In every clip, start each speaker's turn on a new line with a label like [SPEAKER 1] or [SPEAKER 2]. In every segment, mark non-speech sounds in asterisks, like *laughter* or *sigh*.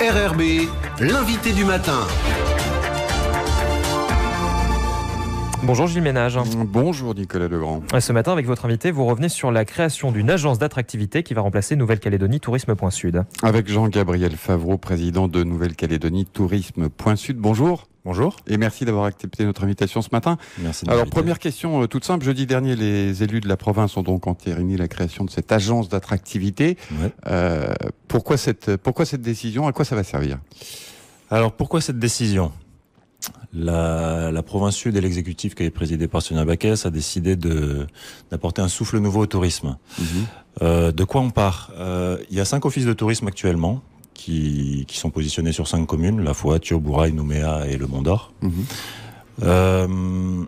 [SPEAKER 1] RRB, l'invité du matin. Bonjour Gilles Ménage. Bonjour Nicolas Legrand. Euh, ce matin, avec votre invité, vous revenez sur la création d'une agence d'attractivité qui va remplacer Nouvelle-Calédonie Tourisme.sud. Avec Jean-Gabriel Favreau, président de Nouvelle-Calédonie Tourisme.sud. Bonjour. Bonjour. Et merci d'avoir accepté notre invitation ce matin.
[SPEAKER 2] Merci. Alors, première
[SPEAKER 1] question euh, toute simple. Jeudi dernier, les élus de la province ont donc entériné la création de cette agence d'attractivité. Euh, pourquoi, cette, pourquoi cette décision À quoi ça va servir Alors, pourquoi cette décision la,
[SPEAKER 2] province sud et l'exécutif qui est présidé par Sonia Baquès a décidé d'apporter un souffle nouveau au tourisme. Mhm. Euh, de quoi on part euh, Il y a cinq offices de tourisme actuellement qui, sont positionnés sur cinq communes, La fois Thiobouraï, Nouméa et Le Mont d'Or. Mhm. Euh,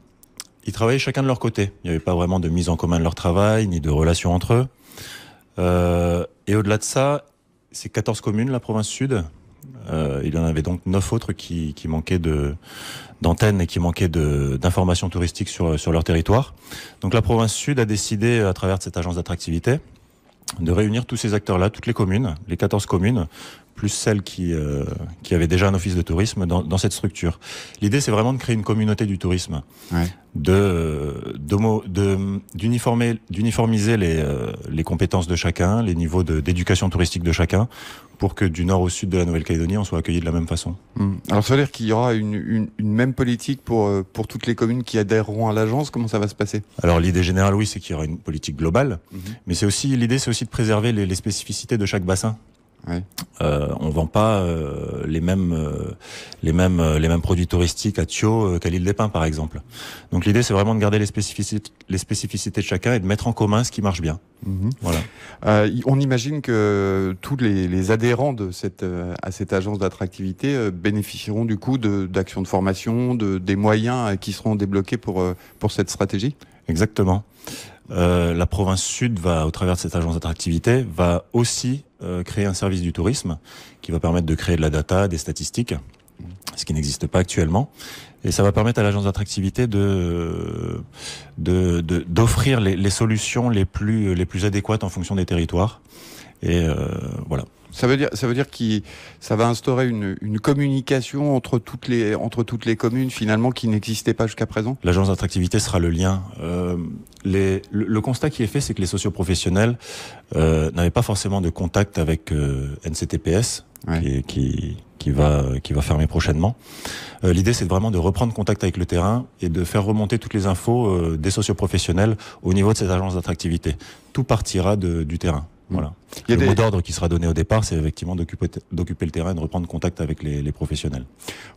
[SPEAKER 2] ils travaillaient chacun de leur côté. Il n'y avait pas vraiment de mise en commun de leur travail, ni de relation entre eux. et au-delà de ça, c'est 14 communes, la province sud, euh, il y en avait donc neuf autres qui, manquaient d'antennes et qui manquaient d'informations touristiques sur, leur territoire. Donc la province sud a décidé, euh, à travers cette agence d'attractivité, de réunir tous ces acteurs-là, toutes les communes, les 14 communes, plus celles qui, euh, qui avaient déjà un office de tourisme dans, cette structure. L'idée, c'est vraiment de créer une communauté du tourisme, de, d'uniformiser euh, les, compétences de chacun, les niveaux d'éducation touristique de chacun, pour que du nord au sud de la Nouvelle-Calédonie, on soit accueillis de la même façon.
[SPEAKER 1] Hmm. Alors ça veut dire qu'il y aura une, même politique pour, euh, pour toutes les communes qui adhéreront à l'agence. Comment ça va se passer
[SPEAKER 2] Alors l'idée générale, oui, c'est qu'il y aura une politique globale, mhm. mais c'est aussi l'idée, c'est aussi de préserver les spécificités de chaque bassin. Euh, on vend pas euh, les mêmes euh, les mêmes euh, les mêmes produits touristiques à Thio qu'à l'île des Pins par exemple. Donc l'idée c'est vraiment de garder les spécificités les spécificités de chacun et de mettre en commun ce
[SPEAKER 1] qui marche bien. Mhm. Voilà. on imagine que tous les, adhérents de cette à cette agence d'attractivité bénéficieront du coup d'actions de, formation, de des moyens qui seront débloqués pour pour cette stratégie. Exactement. la province
[SPEAKER 2] sud va, au travers de cette agence d'attractivité, va aussi euh, créer un service du tourisme qui va permettre de créer de la data, des statistiques, ce qui n'existe pas actuellement. Et ça va permettre à l'agence d'attractivité de d'offrir de, les, solutions les
[SPEAKER 1] plus les plus adéquates en fonction des territoires. Et euh, voilà. Ça veut dire, ça veut dire qu'il, ça va instaurer une, une, communication entre toutes les entre toutes les communes finalement qui n'existait pas jusqu'à présent.
[SPEAKER 2] L'agence d'attractivité sera le lien. Euh, le, constat qui est fait, c'est que les socioprofessionnels euh, n'avaient pas forcément de contact avec euh, NCTPS, qui, qui, va qui va fermer prochainement. Euh, l'idée c'est vraiment de reprendre contact avec le terrain et de faire remonter toutes les infos des socioprofessionnels au niveau de cette agence d'attractivité. Tout partira du terrain. Voilà. Il y a le des... mot d'ordre qui sera donné au départ, c'est effectivement d'occuper
[SPEAKER 1] le terrain, de reprendre contact avec les, professionnels.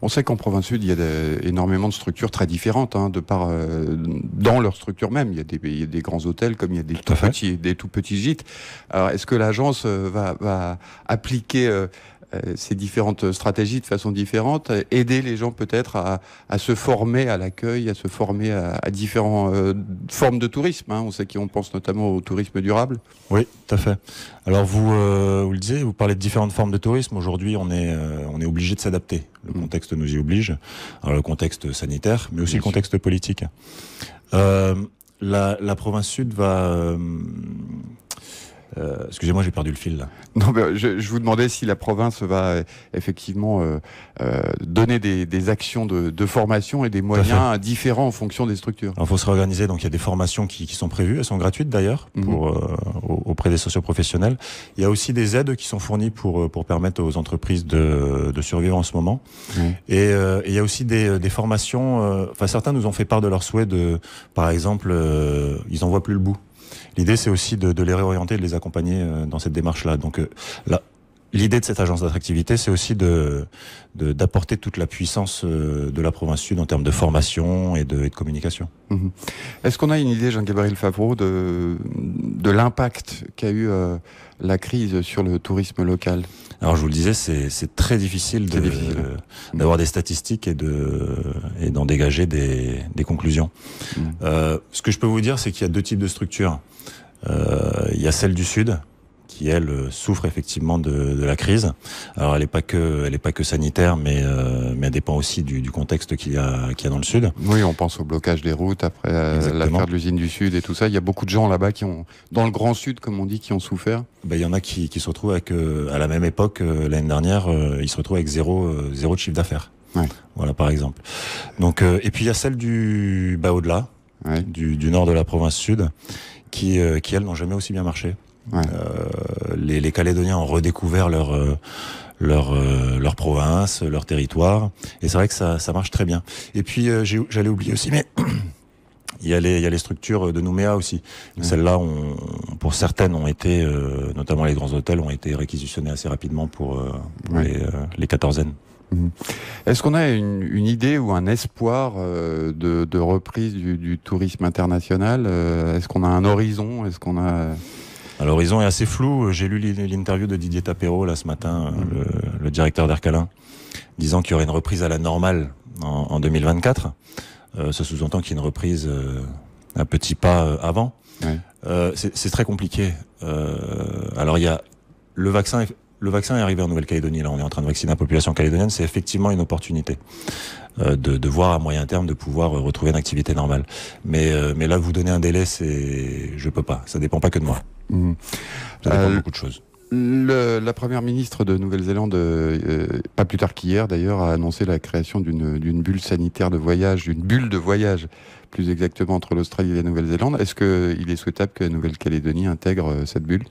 [SPEAKER 1] On sait qu'en province sud, il y a énormément de structures très différentes, hein, de par, euh, dans leur structure même. Il y, a des, il y, a des, grands hôtels comme il y a des, tout, petits, des tout petits gîtes. Alors, est-ce que l'agence euh, va, va, appliquer euh, euh, ces différentes stratégies de façon différente, aider les gens peut-être à, se former à l'accueil, à se former à, différentes euh, formes de tourisme. Hein. On sait qu'on pense notamment au tourisme durable. Oui, tout à fait. Alors vous, euh, vous le disiez, vous parlez de différentes formes de tourisme.
[SPEAKER 2] Aujourd'hui, on est, on est obligé de s'adapter. Le mm. contexte nous y oblige. Alors, le contexte sanitaire, mais aussi le contexte politique. La, la, province sud va
[SPEAKER 1] euh, Excusez-moi, j'ai perdu le fil. Là. *laughs* Non, je, vous demandais si la province va euh, effectivement euh, euh, donner des, actions de, formation et des moyens différents en fonction des structures.
[SPEAKER 2] Il faut se réorganiser. Donc, il y a des formations qui, sont prévues. Elles sont gratuites d'ailleurs mhm. auprès des socioprofessionnels. Il y a aussi des aides qui sont fournies pour, permettre aux entreprises de, survivre en ce moment. Mhm. Et, il y a aussi des, formations. Enfin, certains nous ont fait part de leur souhait de, par exemple, ils n'en voient plus le bout. L'idée, c'est aussi de, les réorienter, de les accompagner euh, dans cette démarche-là. Donc euh, là, L'idée de cette agence d'attractivité, c'est aussi de d'apporter toute la puissance euh, de la province sud en termes de formation et de, communication. Mhm.
[SPEAKER 1] Est-ce qu'on a une idée, Jean-Gabriel Favreau, de, de l'impact qu'a eu euh, la crise sur le tourisme local Alors je vous le disais, c'est très difficile d'avoir des statistiques et de et d'en dégager
[SPEAKER 2] des, des conclusions. Mhm. Euh, ce que je peux vous dire, c'est qu'il y a deux types de structures. il y a celle du sud, qui elle euh, souffre effectivement de, de la crise. Alors elle n'est pas que elle est pas que sanitaire, mais euh, mais elle dépend aussi du, du contexte qu'il y a a dans le
[SPEAKER 1] sud. Oui, on pense au blocage des routes après euh, l'affaire de l'usine du sud et tout ça. Il y a beaucoup de gens là-bas qui ont dans le grand sud, comme on dit, qui ont souffert. Ben, il y en a qui, qui se retrouvent avec à la même époque l'année
[SPEAKER 2] dernière, ils se retrouvent avec zéro zéro de chiffre d'affaires. Voilà par exemple. Donc et puis il y a celle du bah au-delà. Du, du nord de la province sud, qui, qui elles n'ont jamais aussi bien marché. Euh, les, Calédoniens ont redécouvert leur euh, leur euh, leur province, leur territoire, et c'est vrai que ça, ça marche très bien. Et puis j'allais oublier aussi, mais *clears throat* il y a les il y a les structures de Nouméa aussi. Celles-là, pour certaines, ont été, notamment les grands hôtels, ont été réquisitionnés assez rapidement pour,
[SPEAKER 1] les, les quatorzaines. Mhm. Est-ce qu'on a une, idée ou un espoir de, reprise du, du tourisme international Est-ce qu'on a un horizon Est-ce qu'on a l'horizon est assez flou. J'ai lu l'interview de Didier Tapéro, là ce matin, euh, mm. le,
[SPEAKER 2] le, directeur d'Ercalin, disant qu'il y aurait une reprise à la normale en, en 2024. Euh, ça sous-entend qu'il y a une reprise euh, un petit pas euh, avant. Ouais. Euh, c'est très compliqué. alors il y a le vaccin. Le vaccin est arrivé en Nouvelle-Calédonie. Là, on est en train de vacciner la population calédonienne. C'est effectivement une opportunité de, de, voir à moyen terme de pouvoir retrouver une activité normale. Mais, mais là, vous donner un délai, c'est, je peux pas. Ça dépend pas que de moi.
[SPEAKER 1] Mhm. Euh, beaucoup de choses. la première ministre de Nouvelle-Zélande, euh, euh, pas plus tard qu'hier d'ailleurs, a annoncé la création d'une bulle sanitaire de voyage, d'une bulle de voyage plus exactement entre l'Australie et la Nouvelle-Zélande. Est-ce qu'il est souhaitable que la Nouvelle-Calédonie intègre cette bulle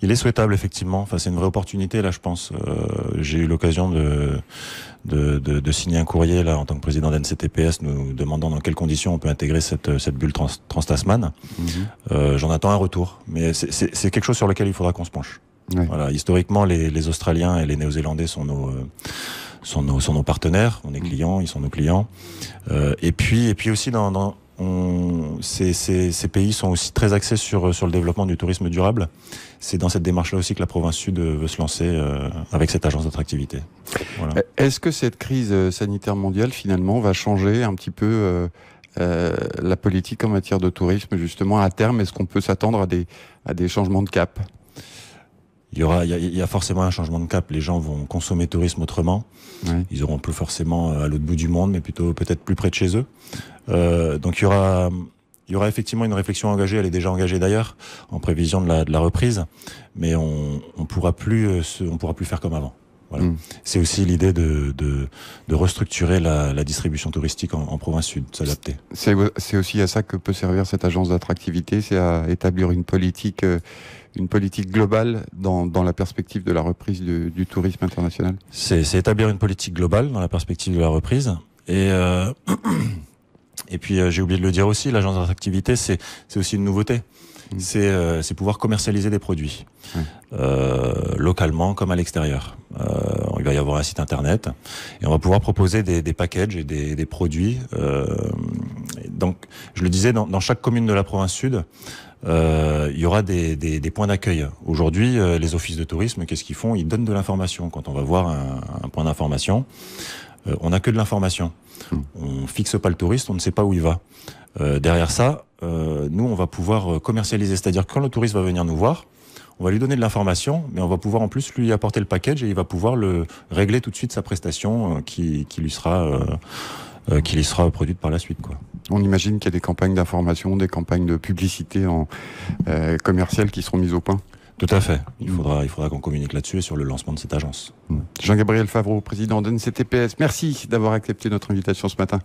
[SPEAKER 1] il est souhaitable effectivement. Enfin, c'est une vraie opportunité là, je pense. Euh,
[SPEAKER 2] J'ai eu l'occasion de de, de, de, signer un courrier là en tant que président d'NCTPS, nous demandant dans quelles conditions on peut intégrer cette cette bulle trans, tasman mhm. euh, J'en attends un retour, mais c'est quelque chose sur lequel il faudra qu'on se penche. Voilà, historiquement, les, les, Australiens et les Néo-Zélandais sont nos euh, sont nos, sont nos partenaires, on est mhm. clients, ils sont nos clients. Euh, et puis et puis aussi dans, dans on, ces, ces, pays sont aussi très axés sur, euh, sur le développement du tourisme durable. C'est dans cette démarche-là aussi que la province sud euh, veut se lancer euh, avec cette agence d'attractivité.
[SPEAKER 1] Voilà. Est-ce que cette crise sanitaire mondiale, finalement, va changer un petit peu euh, la politique en matière de tourisme, justement, à terme Est-ce qu'on peut s'attendre à des, à des changements de cap il y aura, il y, a, forcément un changement de cap. Les gens vont
[SPEAKER 2] consommer tourisme autrement. Ils auront plus forcément euh, à l'autre bout du monde, mais plutôt peut-être plus près de chez eux. Euh, donc il y aura, il y aura effectivement une réflexion engagée. Elle est déjà engagée d'ailleurs en prévision de la, de la reprise, mais on, on pourra plus, euh, on pourra plus faire comme avant. Mm. C'est aussi l'idée de, de, restructurer la, distribution touristique en, province sud, s'adapter.
[SPEAKER 1] C'est aussi à ça que peut servir cette agence d'attractivité, c'est à établir une politique, euh, une politique globale dans, dans la perspective de la reprise du, tourisme international. C'est établir une politique globale dans la perspective de la reprise. Et euh, *clears throat*
[SPEAKER 2] Et puis euh, j'ai oublié de le dire aussi, l'agence d'attractivité, c'est aussi une nouveauté. Mmh. Euh, c'est pouvoir commercialiser des produits, mmh. euh, localement comme à l'extérieur. Euh, il va y avoir un site internet et on va pouvoir proposer des, des packages et des, des produits. Euh, donc, je le disais, dans, chaque commune de la province sud, il y aura des, des, points d'accueil. Aujourd'hui, les offices de tourisme, qu'est-ce qu'ils font Ils donnent de l'information. Quand on va voir un, point d'information, on n'a que de l'information. Mmh. On fixe pas le touriste, on ne sait pas où il va. derrière ça, euh, nous, on va pouvoir euh, commercialiser. C'est-à-dire quand le touriste va venir nous voir, on va lui donner de l'information, mais on va pouvoir en plus lui apporter le package et il va pouvoir
[SPEAKER 1] le régler tout de suite sa prestation euh, qui, lui sera euh, qui lui sera produite par la suite. Quoi. On imagine qu'il y a des campagnes d'information, des campagnes de publicité en, euh, qui seront mises au point tout à fait. Il faudra, il faudra qu'on communique là-dessus et sur le lancement de cette agence. Jean-Gabriel Favreau, président d'NCTPS, merci d'avoir accepté notre invitation ce matin.